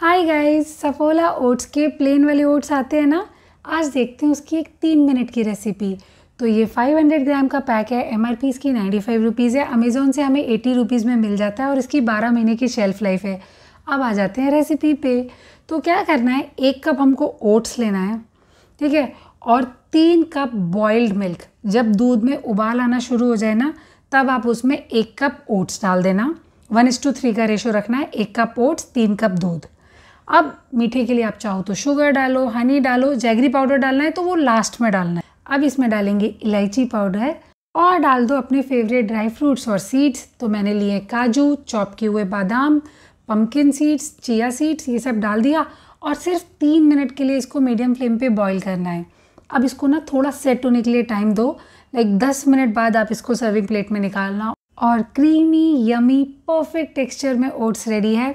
हाय guys Saffola oats के plain वाले oats आते हैं ना आज देखते हैं उसकी एक तीन मिनट की रेसिपी तो ये 500 ग्राम का पैक है एम आर पी इसकी नाइन्टी फाइव रुपीज़ है अमेज़ोन से हमें एटी रुपीज़ में मिल जाता है और इसकी बारह महीने की शेल्फ़ लाइफ है अब आ जाते हैं रेसिपी पे तो क्या करना है एक कप हमको ओट्स लेना है ठीक है और तीन कप बॉइल्ड मिल्क जब दूध में उबाल आना शुरू हो जाए ना तब आप उसमें एक कप ओट्स डाल देना वन इस टू थ्री का रेशो रखना है एक कप ओट्स तीन कप दूध अब मीठे के लिए आप चाहो तो शुगर डालो हनी डालो जैगरी पाउडर डालना है तो वो लास्ट में डालना है अब इसमें डालेंगे इलायची पाउडर और डाल दो अपने फेवरेट ड्राई फ्रूट्स और सीड्स तो मैंने लिए काजू चॉप किए हुए बादाम पम्पकिन सीड्स चिया सीड्स ये सब डाल दिया और सिर्फ तीन मिनट के लिए इसको मीडियम फ्लेम पे बॉईल करना है अब इसको ना थोड़ा सेट होने के लिए टाइम दो लाइक दस मिनट बाद आप इसको सर्विंग प्लेट में निकालना और क्रीमी यमी परफेक्ट टेक्सचर में ओट्स रेडी है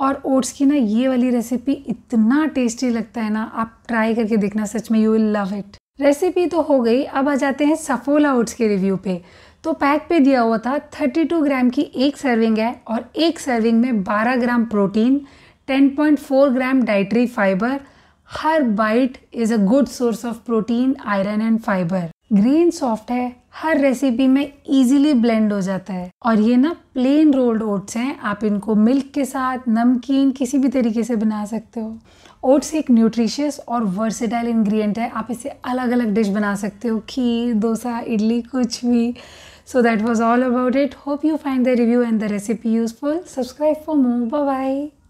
और ओट्स की ना ये वाली रेसिपी इतना टेस्टी लगता है ना आप ट्राई करके देखना सच में you will love it recipe तो हो गई अब आ जाते हैं सफोला ओट्स के रिव्यू पे तो पैक पे दिया हुआ था 32 ग्राम की एक सर्विंग है और एक सर्विंग में 12 gram protein 10.4 gram dietary fibre हर bite is a good source of protein iron and fibre green soft है हर रेसिपी में इजीली ब्लेंड हो जाता है और ये ना प्लेन रोल्ड ओट्स हैं आप इनको मिल्क के साथ नमकीन किसी भी तरीके से बना सकते हो ओट्स एक न्यूट्रिशियस और वर्सेटाइल इंग्रेडिएंट है आप इसे अलग अलग डिश बना सकते हो खीर डोसा इडली कुछ भी so that was all about it hope you find the review and the recipe useful subscribe for more bye